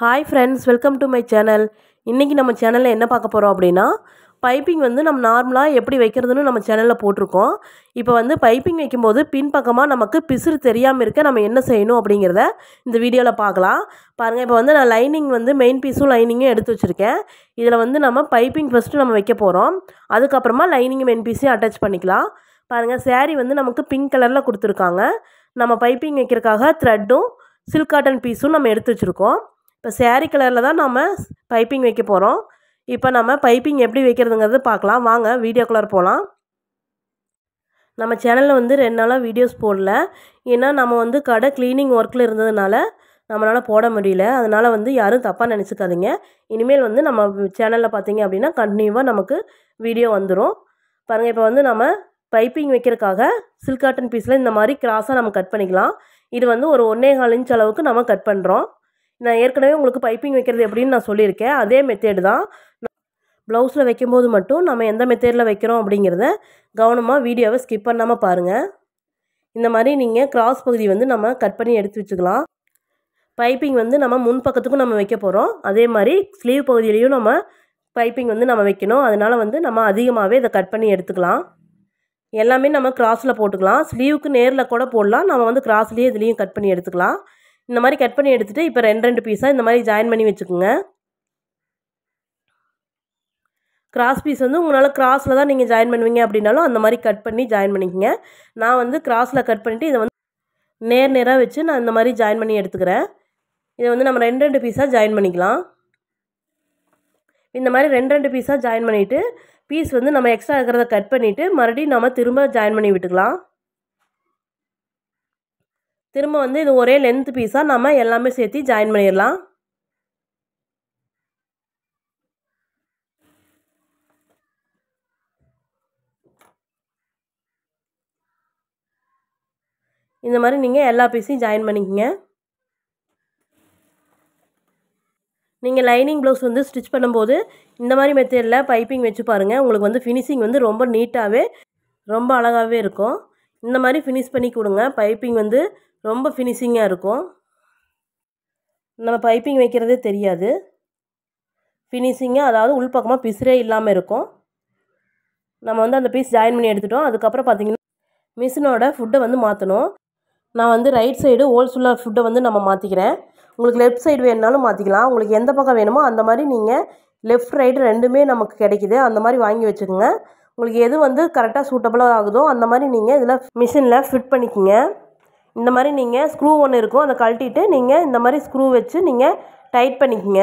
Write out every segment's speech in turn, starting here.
hi friends welcome to my channel இன்றைக்கி நம்ம சேனலில் என்ன பார்க்க போகிறோம் அப்படின்னா பைப்பிங் வந்து நம்ம நார்மலாக எப்படி வைக்கிறதுன்னு நம்ம சேனலில் போட்டிருக்கோம் இப்போ வந்து பைப்பிங் வைக்கும்போது பின்பக்கமாக நமக்கு பிசுறு தெரியாமல் இருக்க நம்ம என்ன செய்யணும் அப்படிங்கிறத இந்த வீடியோவில் பார்க்கலாம் பாருங்கள் இப்போ வந்து நான் லைனிங் வந்து மெயின் பீஸும் லைனிங்கும் எடுத்து வச்சுருக்கேன் இதில் வந்து நம்ம பைப்பிங் ஃபஸ்ட்டு நம்ம வைக்க போகிறோம் அதுக்கப்புறமா லைனிங் மெயின் பீஸையும் அட்டாச் பண்ணிக்கலாம் பாருங்கள் சேரீ வந்து நமக்கு பிங்க் கலரில் கொடுத்துருக்காங்க நம்ம பைப்பிங் வைக்கிறதுக்காக த்ரெட்டும் சில்க் காட்டன் பீஸும் நம்ம எடுத்து வச்சுருக்கோம் இப்போ சேரீ கலரில் தான் நம்ம பைப்பிங் வைக்க போகிறோம் இப்போ நம்ம பைப்பிங் எப்படி வைக்கிறதுங்கிறது பார்க்கலாம் வாங்க வீடியோ கலர் போகலாம் நம்ம சேனலில் வந்து ரெண்டு நாளாக வீடியோஸ் போடல ஏன்னா நம்ம வந்து கடை க்ளீனிங் ஒர்க்கில் இருந்ததுனால நம்மளால் போட முடியல அதனால் வந்து யாரும் தப்பாக நினச்சிக்காதீங்க இனிமேல் வந்து நம்ம சேனலில் பார்த்தீங்க அப்படின்னா கண்டினியூவாக நமக்கு வீடியோ வந்துடும் பாருங்கள் இப்போ வந்து நம்ம பைப்பிங் வைக்கிறதுக்காக சில்க் காட்டன் பீஸில் இந்த மாதிரி கிராஸாக நம்ம கட் பண்ணிக்கலாம் இது வந்து ஒரு ஒன்றே கால் இன்ச் அளவுக்கு நம்ம கட் பண்ணுறோம் நான் ஏற்கனவே உங்களுக்கு பைப்பிங் வைக்கிறது எப்படின்னு நான் சொல்லியிருக்கேன் அதே மெத்தேடு தான் ப்ளவுஸில் வைக்கும்போது மட்டும் நம்ம எந்த மெத்தேடில் வைக்கிறோம் அப்படிங்கிறத கவனமாக வீடியோவை ஸ்கிப் பண்ணாமல் பாருங்கள் இந்த மாதிரி நீங்கள் கிராஸ் பகுதி வந்து நம்ம கட் பண்ணி எடுத்து வச்சுக்கலாம் பைப்பிங் வந்து நம்ம முன் பக்கத்துக்கும் நம்ம வைக்க போகிறோம் அதே மாதிரி ஸ்லீவ் பகுதியிலையும் நம்ம பைப்பிங் வந்து நம்ம வைக்கணும் அதனால் வந்து நம்ம அதிகமாகவே இதை கட் பண்ணி எடுத்துக்கலாம் எல்லாமே நம்ம கிராஸில் போட்டுக்கலாம் ஸ்லீவுக்கு நேரில் கூட போடலாம் நம்ம வந்து கிராஸ்லேயே இதுலேயும் கட் பண்ணி எடுத்துக்கலாம் இந்த மாதிரி கட் பண்ணி எடுத்துகிட்டு இப்போ ரெண்டு ரெண்டு பீஸாக இந்த மாதிரி ஜாயின் பண்ணி வச்சுக்கோங்க கிராஸ் பீஸ் வந்து உங்களால் கிராஸில் தான் நீங்கள் ஜாயின் பண்ணுவீங்க அப்படின்னாலும் அந்த மாதிரி கட் பண்ணி ஜாயின் பண்ணிக்கோங்க நான் வந்து கிராஸில் கட் பண்ணிவிட்டு இதை வந்து நேர் நேராக வச்சு நான் இந்த மாதிரி ஜாயின் பண்ணி எடுத்துக்கிறேன் இதை வந்து நம்ம ரெண்டு ரெண்டு பீஸாக ஜாயின் பண்ணிக்கலாம் இந்த மாதிரி ரெண்டு ரெண்டு பீஸாக ஜாயின் பண்ணிவிட்டு பீஸ் வந்து நம்ம எக்ஸ்ட்ரா இருக்கிறத கட் பண்ணிவிட்டு மறுபடியும் நம்ம திரும்ப ஜாயின் பண்ணி விட்டுக்கலாம் திரும்ப வந்து இது ஒரே லென்த் பீஸாக நம்ம எல்லாமே சேர்த்து ஜாயின் பண்ணிடலாம் இந்த மாதிரி நீங்கள் எல்லா பீஸையும் ஜாயின் பண்ணிக்கோங்க நீங்கள் லைனிங் ப்ளவுஸ் வந்து ஸ்டிச் பண்ணும்போது இந்த மாதிரி மெத்தடில் பைப்பிங் வச்சு பாருங்கள் உங்களுக்கு வந்து ஃபினிஷிங் வந்து ரொம்ப நீட்டாகவே ரொம்ப அழகாகவே இருக்கும் இந்த மாதிரி ஃபினிஷ் பண்ணி கொடுங்க பைப்பிங் வந்து ரொம்ப ஃபினிஷிங்காக இருக்கும் நம்ம பைப்பிங் வைக்கிறதே தெரியாது ஃபினிஷிங்காக அதாவது உள்பக்கமாக பிசுரே இல்லாமல் இருக்கும் நம்ம வந்து அந்த பீஸ் ஜாயின் பண்ணி எடுத்துட்டோம் அதுக்கப்புறம் பார்த்திங்கன்னா மிஷினோட ஃபுட்டை வந்து மாற்றணும் நான் வந்து ரைட் சைடு ஹோல்சேலாக ஃபுட்டை வந்து நம்ம மாற்றிக்கிறேன் உங்களுக்கு லெஃப்ட் சைடு வேணுனாலும் மாற்றிக்கலாம் உங்களுக்கு எந்த பக்கம் வேணுமோ அந்த மாதிரி நீங்கள் லெஃப்ட் ரைட் ரெண்டுமே நமக்கு கிடைக்கிது அந்த மாதிரி வாங்கி வச்சுக்கோங்க உங்களுக்கு எது வந்து கரெக்டாக சூட்டபுளாக ஆகுதோ அந்த மாதிரி நீங்கள் இதில் மிஷினில் ஃபிட் பண்ணிக்கோங்க இந்த மாதிரி நீங்கள் ஸ்க்ரூ ஒன்று இருக்கும் அதை கழட்டிட்டு நீங்கள் இந்த மாதிரி ஸ்க்ரூ வச்சு நீங்கள் டைட் பண்ணிக்கோங்க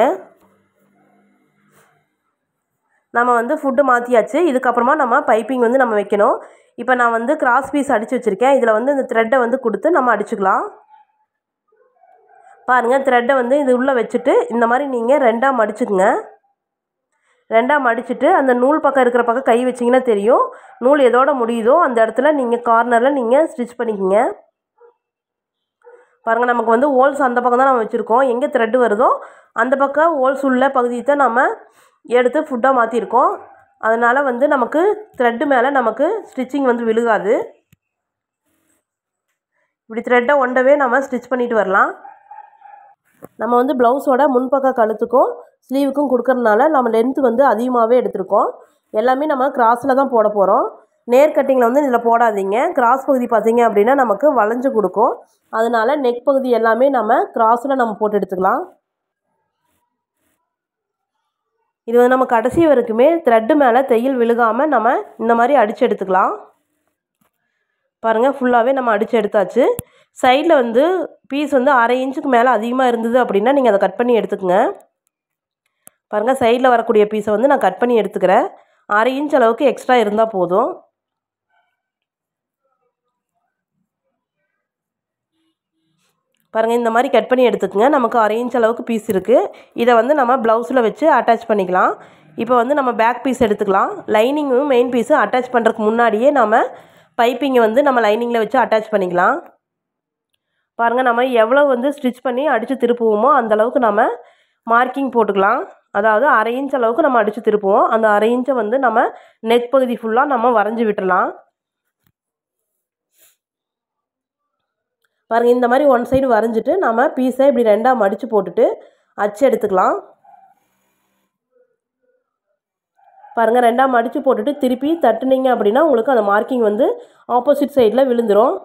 நம்ம வந்து ஃபுட்டு மாற்றியாச்சு இதுக்கப்புறமா நம்ம பைப்பிங் வந்து நம்ம வைக்கணும் இப்போ நான் வந்து கிராஸ் பீஸ் அடித்து வச்சுருக்கேன் இதில் வந்து இந்த த்ரெட்டை வந்து கொடுத்து நம்ம அடிச்சுக்கலாம் பாருங்கள் த்ரெட்டை வந்து இது உள்ளே வச்சுட்டு இந்த மாதிரி நீங்கள் ரெண்டாக மடிச்சுக்குங்க ரெண்டாக மடிச்சுட்டு அந்த நூல் பக்கம் இருக்கிற பக்கம் கை வச்சிங்கன்னா தெரியும் நூல் எதோட முடியுதோ அந்த இடத்துல நீங்கள் கார்னரில் நீங்கள் ஸ்டிச் பண்ணிக்கோங்க பாருங்கள் நமக்கு வந்து ஹோல்ஸ் அந்த பக்கம் தான் நம்ம வச்சுருக்கோம் எங்கே த்ரெட் வருதோ அந்த பக்கம் ஹோல்ஸ் உள்ள பகுதியை தான் நம்ம எடுத்து ஃபுட்டாக மாற்றிருக்கோம் அதனால் வந்து நமக்கு த்ரெட்டு மேலே நமக்கு ஸ்டிச்சிங் வந்து விழுகாது இப்படி த்ரெட்டை ஒண்டவே நம்ம ஸ்டிச் பண்ணிட்டு வரலாம் நம்ம வந்து ப்ளவுஸோட முன்பக்க கழுத்துக்கும் ஸ்லீவுக்கும் கொடுக்கறதுனால நம்ம லென்த்து வந்து அதிகமாகவே எடுத்திருக்கோம் எல்லாமே நம்ம கிராஸில் தான் போட போகிறோம் நேர் கட்டிங்கில் வந்து இதில் போடாதீங்க கிராஸ் பகுதி பார்த்திங்க அப்படின்னா நமக்கு வளைஞ்சு கொடுக்கும் அதனால் நெக் பகுதி எல்லாமே நம்ம கிராஸில் நம்ம போட்டு எடுத்துக்கலாம் இது வந்து நம்ம கடைசி வரைக்குமே த்ரெட்டு மேலே தையல் விழுகாமல் நம்ம இந்த மாதிரி அடித்து எடுத்துக்கலாம் பாருங்கள் ஃபுல்லாகவே நம்ம அடித்து எடுத்தாச்சு சைடில் வந்து பீஸ் வந்து அரை இன்ச்சுக்கு மேலே அதிகமாக இருந்தது அப்படின்னா நீங்கள் அதை கட் பண்ணி எடுத்துக்கோங்க பாருங்கள் சைடில் வரக்கூடிய பீஸை வந்து நான் கட் பண்ணி எடுத்துக்கிறேன் அரை இன்ச் அளவுக்கு எக்ஸ்ட்ரா இருந்தால் போதும் பாருங்கள் இந்த மாதிரி கட் பண்ணி எடுத்துக்கோங்க நமக்கு ஆரேஞ்ச் அளவுக்கு பீஸ் இருக்குது இதை வந்து நம்ம ப்ளவுஸில் வச்சு அட்டாச் பண்ணிக்கலாம் இப்போ வந்து நம்ம பேக் பீஸ் எடுத்துக்கலாம் லைனிங்கும் மெயின் பீஸும் அட்டாச் பண்ணுறதுக்கு முன்னாடியே நம்ம பைப்பிங்கை வந்து நம்ம லைனிங்கில் வச்சு அட்டாச் பண்ணிக்கலாம் பாருங்கள் நம்ம எவ்வளோ வந்து ஸ்டிச் பண்ணி அடித்து திருப்புவோமோ அந்தளவுக்கு நம்ம மார்க்கிங் போட்டுக்கலாம் அதாவது அரை இன்ச் அளவுக்கு நம்ம அடித்து திருப்புவோம் அந்த அரை இன்ச்சை வந்து நம்ம நெக் பகுதி ஃபுல்லாக நம்ம வரைஞ்சி விட்டுடலாம் பாருங்கள் இந்த மாதிரி ஒன் சைடு வரைஞ்சிட்டு நம்ம பீஸை இப்படி ரெண்டாக மடித்து போட்டுட்டு அச்சு எடுத்துக்கலாம் பாருங்கள் ரெண்டாக மடித்து போட்டுட்டு திருப்பி தட்டுனீங்க அப்படின்னா உங்களுக்கு அந்த மார்க்கிங் வந்து ஆப்போசிட் சைடில் விழுந்துடும்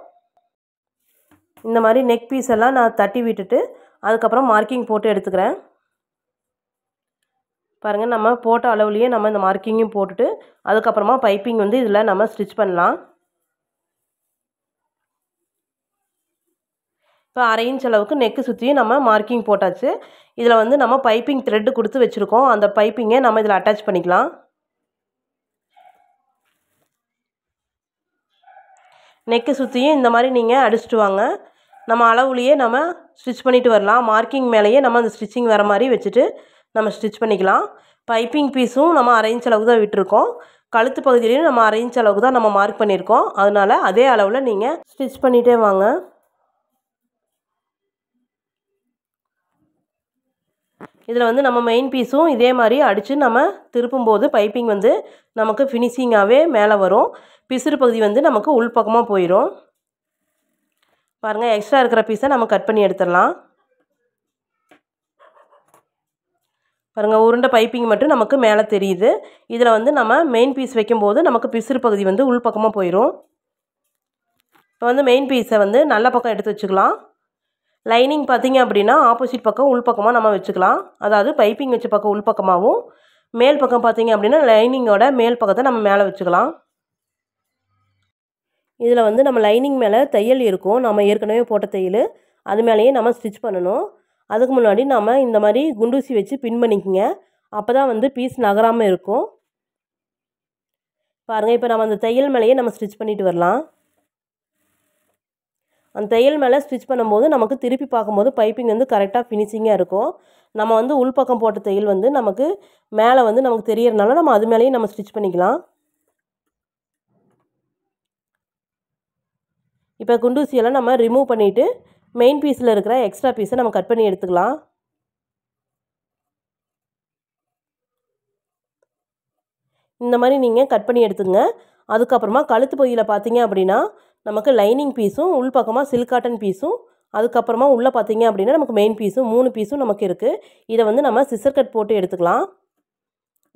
இந்த மாதிரி நெக் பீஸ் எல்லாம் நான் தட்டி விட்டுட்டு அதுக்கப்புறம் மார்க்கிங் போட்டு எடுத்துக்கிறேன் பாருங்கள் நம்ம போட்ட அளவுலேயே நம்ம இந்த மார்க்கிங்கும் போட்டுட்டு அதுக்கப்புறமா பைப்பிங் வந்து இதில் நம்ம ஸ்டிச் பண்ணலாம் இப்போ அரை இன்ச் அளவுக்கு நெக்கு சுற்றியும் நம்ம மார்க்கிங் போட்டாச்சு இதில் வந்து நம்ம பைப்பிங் த்ரெட்டு கொடுத்து வச்சுருக்கோம் அந்த பைப்பிங்கை நம்ம இதில் அட்டாச் பண்ணிக்கலாம் நெக்கு சுற்றியும் இந்த மாதிரி நீங்கள் அடிச்சுட்டு வாங்க நம்ம அளவுலேயே நம்ம ஸ்டிச் பண்ணிவிட்டு வரலாம் மார்க்கிங் மேலேயே நம்ம அந்த ஸ்டிச்சிங் வர மாதிரி வச்சுட்டு நம்ம ஸ்டிச் பண்ணிக்கலாம் பைப்பிங் பீஸும் நம்ம அரைஞ்ச் அளவுக்கு தான் விட்டுருக்கோம் கழுத்து பகுதியிலையும் நம்ம அரைஞ்ச் அளவுக்கு தான் நம்ம மார்க் பண்ணியிருக்கோம் அதனால் அதே அளவில் நீங்கள் ஸ்டிச் பண்ணிகிட்டே வாங்க இதில் வந்து நம்ம மெயின் பீஸும் இதே மாதிரி அடித்து நம்ம திருப்பும்போது பைப்பிங் வந்து நமக்கு ஃபினிஷிங்காகவே மேலே வரும் பிசுறு பகுதி வந்து நமக்கு உள்பக்கமாக போயிடும் பாருங்கள் எக்ஸ்ட்ரா இருக்கிற பீஸை நம்ம கட் பண்ணி எடுத்துடலாம் பாருங்கள் உருண்டை பைப்பிங் மட்டும் நமக்கு மேலே தெரியுது இதில் வந்து நம்ம மெயின் பீஸ் வைக்கும்போது நமக்கு பிசுறு பகுதி வந்து உள்பக்கமாக போயிடும் இப்போ வந்து மெயின் பீஸை வந்து நல்ல பக்கம் எடுத்து வச்சுக்கலாம் லைனிங் பார்த்திங்க அப்படின்னா ஆப்போசிட் பக்கம் உள் பக்கமாக நம்ம வச்சுக்கலாம் அதாவது பைப்பிங் வச்ச பக்கம் உள் பக்கமாகவும் மேல் பக்கம் பார்த்திங்க அப்படின்னா லைனிங்கோட மேல் பக்கத்தை நம்ம மேலே வச்சுக்கலாம் இதில் வந்து நம்ம லைனிங் மேலே தையல் இருக்கும் நம்ம ஏற்கனவே போட்ட தையல் அது மேலேயே நம்ம ஸ்டிச் பண்ணணும் அதுக்கு முன்னாடி நம்ம இந்த மாதிரி குண்டூசி வச்சு பின் பண்ணிக்கோங்க அப்போ தான் வந்து பீஸ் நகராமல் இருக்கும் பாருங்கள் இப்போ நம்ம அந்த தையல் மேலேயே நம்ம ஸ்டிச் பண்ணிட்டு வரலாம் அந்த தையல் மேலே ஸ்டிச் பண்ணும்போது நமக்கு திருப்பி பார்க்கும்போது பைப்பிங் வந்து கரெக்டாக ஃபினிஷிங்காக இருக்கும் நம்ம வந்து உள்பக்கம் போட்ட தையல் வந்து நமக்கு மேலே வந்து நமக்கு தெரியறதுனால நம்ம அது மேலேயும் நம்ம ஸ்டிச் பண்ணிக்கலாம் இப்போ குண்டூசியெல்லாம் நம்ம ரிமூவ் பண்ணிவிட்டு மெயின் பீஸில் இருக்கிற எக்ஸ்ட்ரா பீஸை நம்ம கட் பண்ணி எடுத்துக்கலாம் இந்த மாதிரி நீங்கள் கட் பண்ணி எடுத்துங்க அதுக்கப்புறமா கழுத்து பகுதியில் பார்த்தீங்க அப்படின்னா நமக்கு லைனிங் பீஸும் உள் பக்கமாக சில்க் காட்டன் பீஸும் அதுக்கப்புறமா உள்ளே பார்த்திங்க அப்படின்னா நமக்கு மெயின் பீஸும் மூணு பீஸும் நமக்கு இருக்குது இதை வந்து நம்ம சிசர் கட் போட்டு எடுத்துக்கலாம்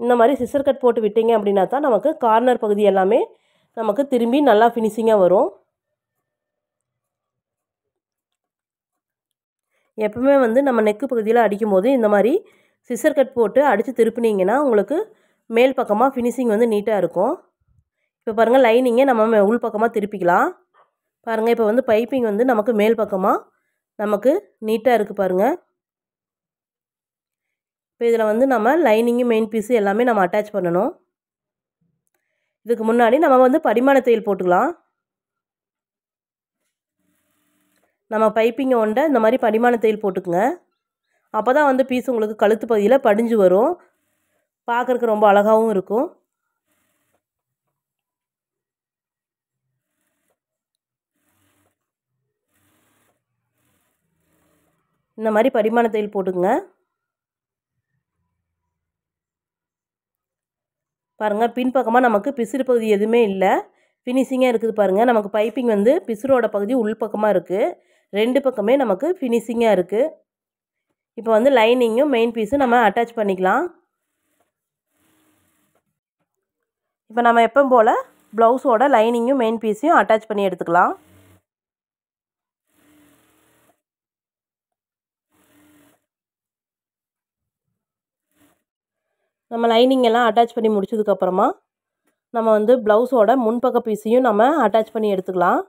இந்த மாதிரி சிசர் கட் போட்டு விட்டீங்க அப்படின்னா தான் நமக்கு கார்னர் பகுதி எல்லாமே நமக்கு திரும்பி நல்லா ஃபினிஷிங்காக வரும் எப்பவுமே வந்து நம்ம நெக்கு பகுதியில் அடிக்கும்போது இந்த மாதிரி சிசர் கட் போட்டு அடித்து திருப்பினீங்கன்னா உங்களுக்கு மேல் பக்கமாக ஃபினிஷிங் வந்து நீட்டாக இருக்கும் இப்போ பாருங்கள் லைனிங்கை நம்ம உள் பக்கமாக திருப்பிக்கலாம் பாருங்கள் இப்போ வந்து பைப்பிங் வந்து நமக்கு மேல் பக்கமாக நமக்கு நீட்டாக இருக்குது பாருங்கள் இப்போ இதில் வந்து நம்ம லைனிங்கு மெயின் பீஸு எல்லாமே நம்ம அட்டாச் பண்ணணும் இதுக்கு முன்னாடி நம்ம வந்து படிமான தையல் போட்டுக்கலாம் நம்ம பைப்பிங்கை ஒன்றை இந்த மாதிரி படிமான தையல் போட்டுக்குங்க அப்போ தான் வந்து பீஸ் உங்களுக்கு கழுத்து பகுதியில் படிஞ்சு வரும் பார்க்குறக்கு ரொம்ப அழகாகவும் இருக்கும் இந்த மாதிரி பரிமாண தையல் போட்டுங்க பாருங்கள் பின்பக்கமாக நமக்கு பிசிறு பகுதி எதுவுமே இல்லை ஃபினிஷிங்காக இருக்குது பாருங்கள் நமக்கு பைப்பிங் வந்து பிசுரோட பகுதி உள்பக்கமாக இருக்குது ரெண்டு பக்கமே நமக்கு ஃபினிஷிங்காக இருக்குது இப்போ வந்து லைனிங்கும் மெயின் பீஸும் நம்ம அட்டாச் பண்ணிக்கலாம் இப்போ நம்ம எப்போ போல் ப்ளவுஸோட லைனிங்கும் மெயின் பீஸையும் அட்டாச் பண்ணி எடுத்துக்கலாம் நம்ம லைனிங் எல்லாம் அட்டாச் பண்ணி முடிச்சதுக்கப்புறமா நம்ம வந்து ப்ளவுஸோட முன்பக்க பீஸையும் நம்ம அட்டாச் பண்ணி எடுத்துக்கலாம்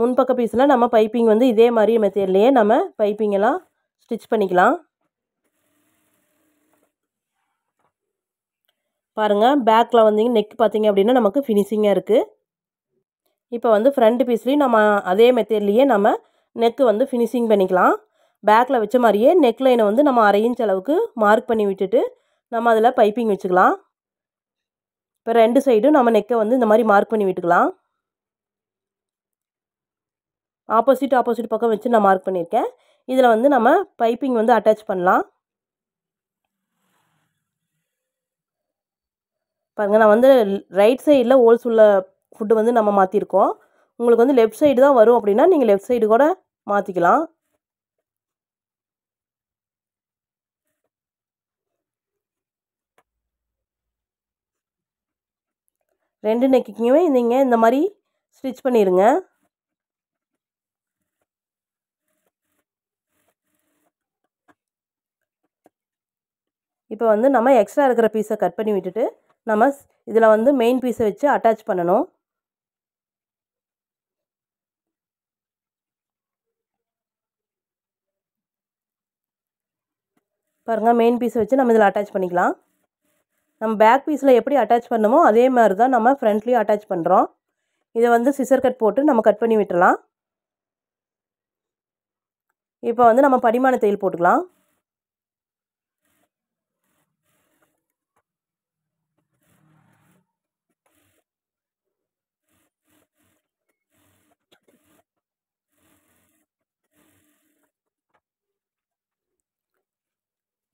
முன்பக்க பீஸில் நம்ம பைப்பிங் வந்து இதே மாதிரி மெத்தேட்லேயே நம்ம பைப்பிங்கெல்லாம் ஸ்டிச் பண்ணிக்கலாம் பாருங்கள் பேக்கில் வந்து நெக் பார்த்திங்க அப்படின்னா நமக்கு ஃபினிஷிங்காக இருக்குது இப்போ வந்து ஃப்ரண்ட் பீஸ்லேயும் நம்ம அதே மெத்தேட்லேயே நம்ம நெக்கு வந்து ஃபினிஷிங் பண்ணிக்கலாம் பேக்கில் வச்ச மாதிரியே நெக் லைனை வந்து நம்ம அரை இன்ச் அளவுக்கு மார்க் பண்ணி விட்டுட்டு நம்ம அதில் பைப்பிங் வச்சுக்கலாம் இப்போ ரெண்டு சைடும் நம்ம நெக்கை வந்து இந்த மாதிரி மார்க் பண்ணி விட்டுக்கலாம் ஆப்போசிட் ஆப்போசிட் பக்கம் வச்சு நான் மார்க் பண்ணியிருக்கேன் இதில் வந்து நம்ம பைப்பிங் வந்து அட்டாச் பண்ணலாம் பாருங்கள் நான் வந்து ரைட் சைடில் ஹோல்ஸ் உள்ள ஃபுட்டு வந்து நம்ம மாற்றிருக்கோம் உங்களுக்கு வந்து லெஃப்ட் சைடு தான் வரும் அப்படின்னா நீங்கள் லெஃப்ட் சைடு கூட மாற்றிக்கலாம் ரெண்டு நெக்கிக்குமே நீங்கள் இந்த மாதிரி ஸ்டிச் பண்ணிடுங்க இப்போ வந்து நம்ம எக்ஸ்ட்ரா இருக்கிற பீஸை கட் பண்ணி விட்டுட்டு நம்ம இதில் வந்து மெயின் பீஸை வச்சு அட்டாச் பண்ணணும் பாருங்கள் மெயின் பீஸை வச்சு நம்ம இதில் அட்டாச் பண்ணிக்கலாம் நம்ம பேக் பீஸில் எப்படி அட்டாச் பண்ணுமோ அதே மாதிரி தான் நம்ம ஃப்ரண்ட்லேயும் அட்டாச் பண்ணுறோம் இதை வந்து சிசர் கட் போட்டு நம்ம கட் பண்ணி விட்டுலாம் இப்போ வந்து நம்ம படிமான தையல் போட்டுக்கலாம்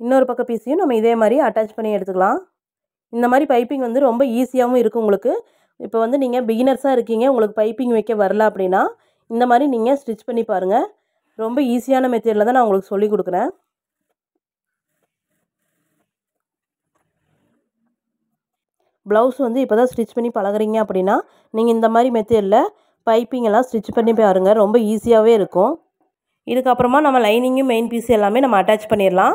இன்னொரு பக்க பீஸையும் நம்ம இதே மாதிரி அட்டாச் பண்ணி எடுத்துக்கலாம் இந்த மாதிரி பைப்பிங் வந்து ரொம்ப ஈஸியாகவும் இருக்குது உங்களுக்கு இப்போ வந்து நீங்கள் பிகினர்ஸாக இருக்கீங்க உங்களுக்கு பைப்பிங் வைக்க வரல அப்படின்னா இந்த மாதிரி நீங்கள் ஸ்டிச் பண்ணி பாருங்கள் ரொம்ப ஈஸியான மெத்தடில் தான் நான் உங்களுக்கு சொல்லிக் கொடுக்குறேன் ப்ளவுஸ் வந்து இப்போ தான் ஸ்டிச் பண்ணி பழகிறீங்க அப்படின்னா நீங்கள் இந்த மாதிரி மெத்தடில் பைப்பிங் எல்லாம் ஸ்டிச் பண்ணி பாருங்கள் ரொம்ப ஈஸியாகவே இருக்கும் இதுக்கப்புறமா நம்ம லைனிங்கும் மெயின் பீஸ் எல்லாமே நம்ம அட்டாச் பண்ணிடலாம்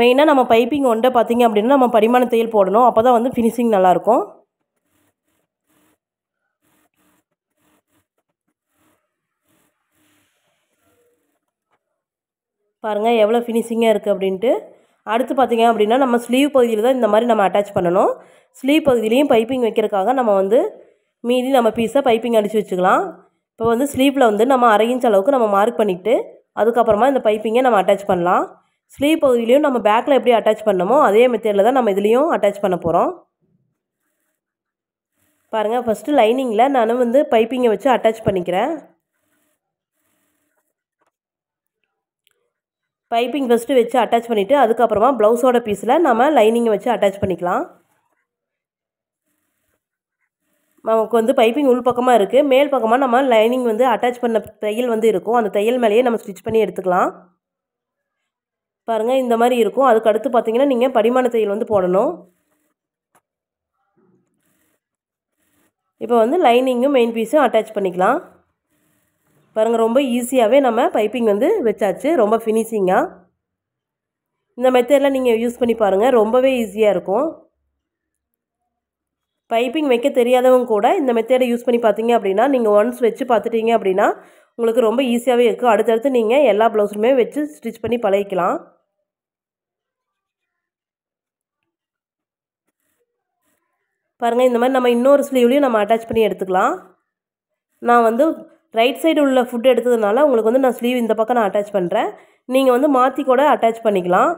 மெயினாக நம்ம பைப்பிங் ஒன்றை பார்த்திங்க அப்படின்னா நம்ம பரிமாண தையல் போடணும் அப்போ தான் வந்து ஃபினிஷிங் நல்லாயிருக்கும் பாருங்கள் எவ்வளோ ஃபினிஷிங்காக இருக்குது அப்படின்ட்டு அடுத்து பார்த்திங்க அப்படின்னா நம்ம ஸ்லீவ் பகுதியில் தான் இந்த மாதிரி நம்ம அட்டாச் பண்ணணும் ஸ்லீவ் பகுதியிலையும் பைப்பிங் வைக்கிறதுக்காக நம்ம வந்து மீதி நம்ம பீஸை பைப்பிங் அடித்து வச்சுக்கலாம் இப்போ வந்து ஸ்லீவில் வந்து நம்ம அரை இன்ச் அளவுக்கு நம்ம மார்க் பண்ணிவிட்டு அதுக்கப்புறமா இந்த பைப்பிங்கை நம்ம அட்டாச் பண்ணலாம் ஸ்லீவ் பகுதியிலையும் நம்ம பேக்கில் எப்படி அட்டாச் பண்ணமோ அதே மெத்தேடில் தான் நம்ம இதுலேயும் அட்டாச் பண்ண போகிறோம் பாருங்கள் ஃபஸ்ட்டு லைனிங்கில் நான் வந்து பைப்பிங்கை வச்சு அட்டாச் பண்ணிக்கிறேன் பைப்பிங் ஃபஸ்ட்டு வச்சு அட்டாச் பண்ணிவிட்டு அதுக்கப்புறமா ப்ளவுஸோட பீஸில் நம்ம லைனிங்கை வச்சு அட்டாச் பண்ணிக்கலாம் நமக்கு வந்து பைப்பிங் உள் பக்கமாக இருக்குது மேல் பக்கமாக நம்ம லைனிங் வந்து அட்டாச் பண்ண தையல் வந்து இருக்கும் அந்த தையல் மேலேயே நம்ம ஸ்டிச் பண்ணி எடுத்துக்கலாம் பாருங்கள் இந்த மாதிரி இருக்கும் அதுக்கு அடுத்து பார்த்தீங்கன்னா நீங்கள் படிமான தையல் வந்து போடணும் இப்போ வந்து லைனிங்கும் மெயின் பீஸும் அட்டாச் பண்ணிக்கலாம் பாருங்கள் ரொம்ப ஈஸியாகவே நம்ம பைப்பிங் வந்து வச்சாச்சு ரொம்ப ஃபினிஷிங்காக இந்த மெத்தடெலாம் நீங்கள் யூஸ் பண்ணி பாருங்கள் ரொம்பவே ஈஸியாக இருக்கும் பைப்பிங் வைக்க தெரியாதவங்க கூட இந்த மெத்தடை யூஸ் பண்ணி பார்த்தீங்க அப்படின்னா நீங்கள் ஒன்ஸ் வச்சு பார்த்துட்டீங்க அப்படின்னா உங்களுக்கு ரொம்ப ஈஸியாகவே இருக்கும் அடுத்தடுத்து நீங்கள் எல்லா ப்ளவுஸுமே வச்சு ஸ்டிச் பண்ணி பழகிக்கலாம் பாருங்கள் இந்த மாதிரி நம்ம இன்னொரு ஸ்லீவ்லேயும் நம்ம அட்டாச் பண்ணி எடுத்துக்கலாம் நான் வந்து ரைட் சைடு உள்ள ஃபுட் எடுத்ததுனால உங்களுக்கு வந்து நான் ஸ்லீவ் இந்த பக்கம் நான் அட்டாச் பண்ணுறேன் நீங்கள் வந்து மாற்றி கூட அட்டாச் பண்ணிக்கலாம்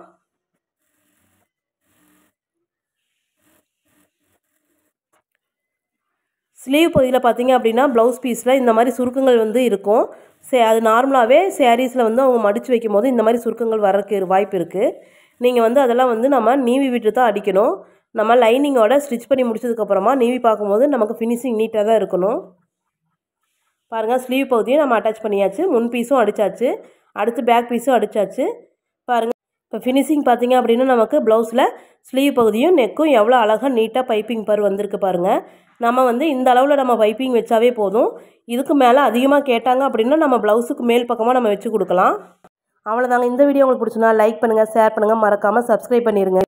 ஸ்லீவ் பகுதியில் பார்த்தீங்க அப்படின்னா ப்ளவுஸ் பீஸில் இந்த மாதிரி சுருக்கங்கள் வந்து இருக்கும் சே அது நார்மலாகவே சேரீஸில் வந்து அவங்க மடித்து வைக்கும் போது இந்த மாதிரி சுருக்கங்கள் வர்றதுக்கு வாய்ப்பு இருக்குது நீங்கள் வந்து அதெல்லாம் வந்து நம்ம நீவி விட்டு தான் அடிக்கணும் நம்ம லைனிங்கோட ஸ்டிச் பண்ணி முடிச்சதுக்கப்புறமா நீவி பார்க்கும்போது நமக்கு ஃபினிஷிங் நீட்டாக தான் இருக்கணும் பாருங்கள் ஸ்லீவ் பகுதியும் நம்ம அட்டாச் பண்ணியாச்சு முன் பீஸும் அடித்தாச்சு அடுத்து பேக் பீஸும் அடித்தாச்சு பாருங்கள் இப்போ ஃபினிஷிங் பார்த்திங்க அப்படின்னா நமக்கு ப்ளவுஸில் ஸ்லீவ் பகுதியும் நெக்கும் எவ்வளோ அழகாக நீட்டாக பைப்பிங் பர் வந்திருக்கு பாருங்கள் நம்ம வந்து இந்த அளவில் நம்ம பைப்பிங் வச்சாவே போதும் இதுக்கு மேலே அதிகமாக கேட்டாங்க அப்படின்னா நம்ம ப்ளவுஸுக்கு மேல் பக்கமாக நம்ம வச்சு கொடுக்கலாம் அவ்வளோதாங்க இந்த வீடியோ உங்களுக்கு பிடிச்சதுனா லைக் பண்ணுங்கள் ஷேர் பண்ணுங்கள் மறக்காமல் சப்ஸ்கிரைப் பண்ணிடுங்க